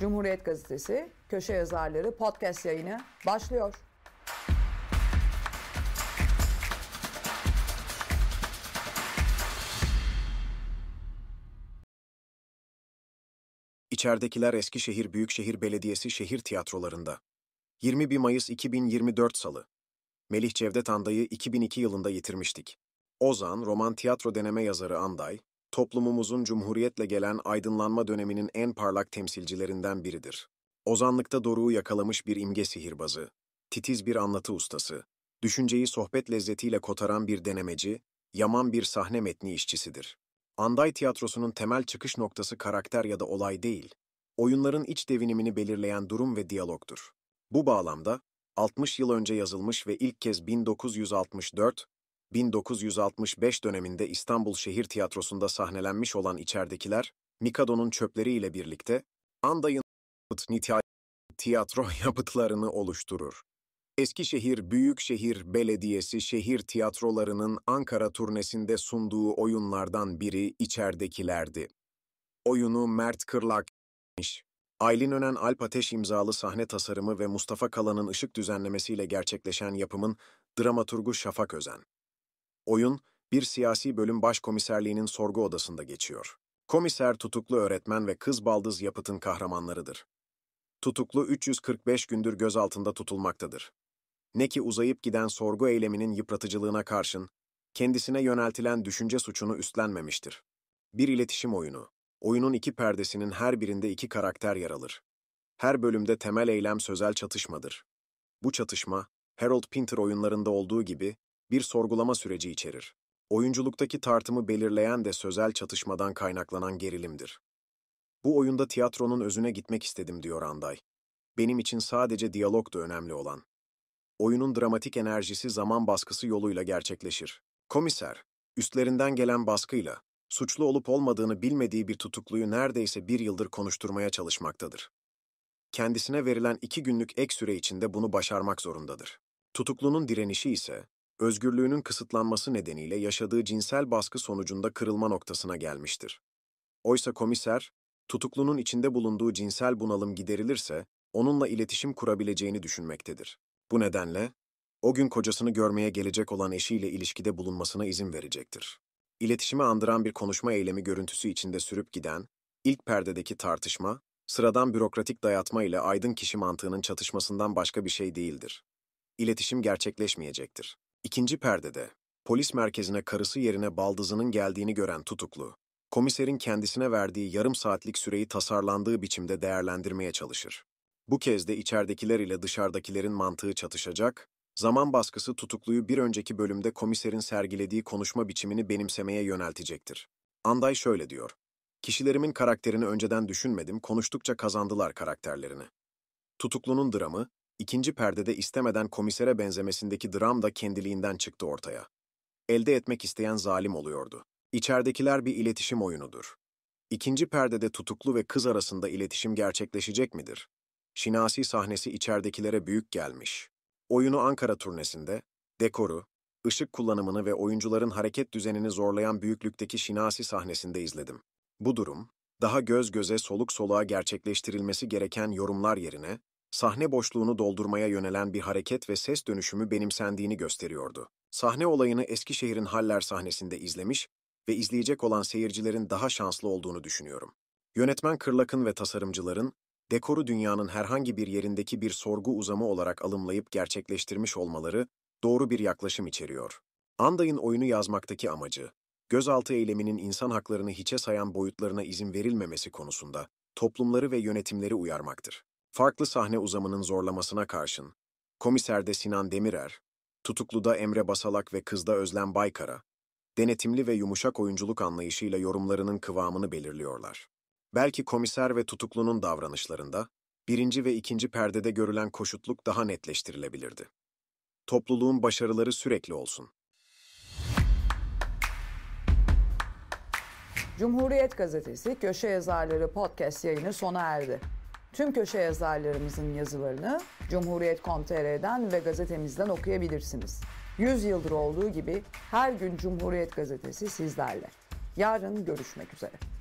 Cumhuriyet Gazetesi köşe yazarları podcast yayını başlıyor. İçeridekiler Eskişehir Büyükşehir Belediyesi şehir tiyatrolarında. 21 Mayıs 2024 Salı. Melih Cevdet Anday'ı 2002 yılında yitirmiştik. Ozan, roman tiyatro deneme yazarı Anday, toplumumuzun cumhuriyetle gelen aydınlanma döneminin en parlak temsilcilerinden biridir. Ozanlıkta doruğu yakalamış bir imge sihirbazı, titiz bir anlatı ustası, düşünceyi sohbet lezzetiyle kotaran bir denemeci, yaman bir sahne metni işçisidir. Anday tiyatrosunun temel çıkış noktası karakter ya da olay değil, oyunların iç devinimini belirleyen durum ve diyalogdur. Bu bağlamda, 60 yıl önce yazılmış ve ilk kez 1964 1965 döneminde İstanbul Şehir Tiyatrosu'nda sahnelenmiş olan içerdekiler, Mikado'nun çöpleriyle birlikte Anday'ın tiyatro yapıtlarını oluşturur. Eskişehir Büyükşehir Belediyesi şehir tiyatrolarının Ankara turnesinde sunduğu oyunlardan biri içerdekilerdi. Oyunu Mert Kırlak Aylin Önen Alp Ateş imzalı sahne tasarımı ve Mustafa Kalan'ın ışık düzenlemesiyle gerçekleşen yapımın dramaturgu Şafak Özen. Oyun, bir siyasi bölüm başkomiserliğinin sorgu odasında geçiyor. Komiser tutuklu öğretmen ve kız baldız yapıtın kahramanlarıdır. Tutuklu 345 gündür gözaltında tutulmaktadır. Ne ki uzayıp giden sorgu eyleminin yıpratıcılığına karşın, kendisine yöneltilen düşünce suçunu üstlenmemiştir. Bir iletişim oyunu. Oyunun iki perdesinin her birinde iki karakter yer alır. Her bölümde temel eylem sözel çatışmadır. Bu çatışma, Harold Pinter oyunlarında olduğu gibi bir sorgulama süreci içerir. Oyunculuktaki tartımı belirleyen de sözel çatışmadan kaynaklanan gerilimdir. Bu oyunda tiyatronun özüne gitmek istedim diyor Anday. Benim için sadece diyalog da önemli olan. Oyunun dramatik enerjisi zaman baskısı yoluyla gerçekleşir. Komiser, üstlerinden gelen baskıyla, suçlu olup olmadığını bilmediği bir tutukluyu neredeyse bir yıldır konuşturmaya çalışmaktadır. Kendisine verilen iki günlük ek süre içinde bunu başarmak zorundadır. Tutuklunun direnişi ise, özgürlüğünün kısıtlanması nedeniyle yaşadığı cinsel baskı sonucunda kırılma noktasına gelmiştir. Oysa komiser, tutuklunun içinde bulunduğu cinsel bunalım giderilirse, onunla iletişim kurabileceğini düşünmektedir. Bu nedenle, o gün kocasını görmeye gelecek olan eşiyle ilişkide bulunmasına izin verecektir. İletişimi andıran bir konuşma eylemi görüntüsü içinde sürüp giden, ilk perdedeki tartışma, sıradan bürokratik dayatma ile aydın kişi mantığının çatışmasından başka bir şey değildir. İletişim gerçekleşmeyecektir. İkinci perdede, polis merkezine karısı yerine baldızının geldiğini gören tutuklu, komiserin kendisine verdiği yarım saatlik süreyi tasarlandığı biçimde değerlendirmeye çalışır. Bu kez de içeridekiler ile dışarıdakilerin mantığı çatışacak, zaman baskısı tutukluyu bir önceki bölümde komiserin sergilediği konuşma biçimini benimsemeye yöneltecektir. Anday şöyle diyor. Kişilerimin karakterini önceden düşünmedim, konuştukça kazandılar karakterlerini. Tutuklunun dramı, İkinci perdede istemeden komisere benzemesindeki dram da kendiliğinden çıktı ortaya. Elde etmek isteyen zalim oluyordu. İçeridekiler bir iletişim oyunudur. İkinci perdede tutuklu ve kız arasında iletişim gerçekleşecek midir? Şinasi sahnesi içeridekilere büyük gelmiş. Oyunu Ankara turnesinde, dekoru, ışık kullanımını ve oyuncuların hareket düzenini zorlayan büyüklükteki Şinasi sahnesinde izledim. Bu durum, daha göz göze soluk soluğa gerçekleştirilmesi gereken yorumlar yerine, sahne boşluğunu doldurmaya yönelen bir hareket ve ses dönüşümü benimsendiğini gösteriyordu. Sahne olayını Eskişehir'in Haller sahnesinde izlemiş ve izleyecek olan seyircilerin daha şanslı olduğunu düşünüyorum. Yönetmen Kırlak'ın ve tasarımcıların, dekoru dünyanın herhangi bir yerindeki bir sorgu uzamı olarak alımlayıp gerçekleştirmiş olmaları doğru bir yaklaşım içeriyor. Anday'ın oyunu yazmaktaki amacı, gözaltı eyleminin insan haklarını hiçe sayan boyutlarına izin verilmemesi konusunda toplumları ve yönetimleri uyarmaktır. Farklı sahne uzamının zorlamasına karşın, komiserde Sinan Demirer, tutukluda Emre Basalak ve kızda Özlem Baykara, denetimli ve yumuşak oyunculuk anlayışıyla yorumlarının kıvamını belirliyorlar. Belki komiser ve tutuklunun davranışlarında, birinci ve ikinci perdede görülen koşutluk daha netleştirilebilirdi. Topluluğun başarıları sürekli olsun. Cumhuriyet Gazetesi Köşe Yazarları Podcast yayını sona erdi. Tüm köşe yazarlarımızın yazılarını Cumhuriyet.com.tr'den ve gazetemizden okuyabilirsiniz. 100 yıldır olduğu gibi her gün Cumhuriyet Gazetesi sizlerle. Yarın görüşmek üzere.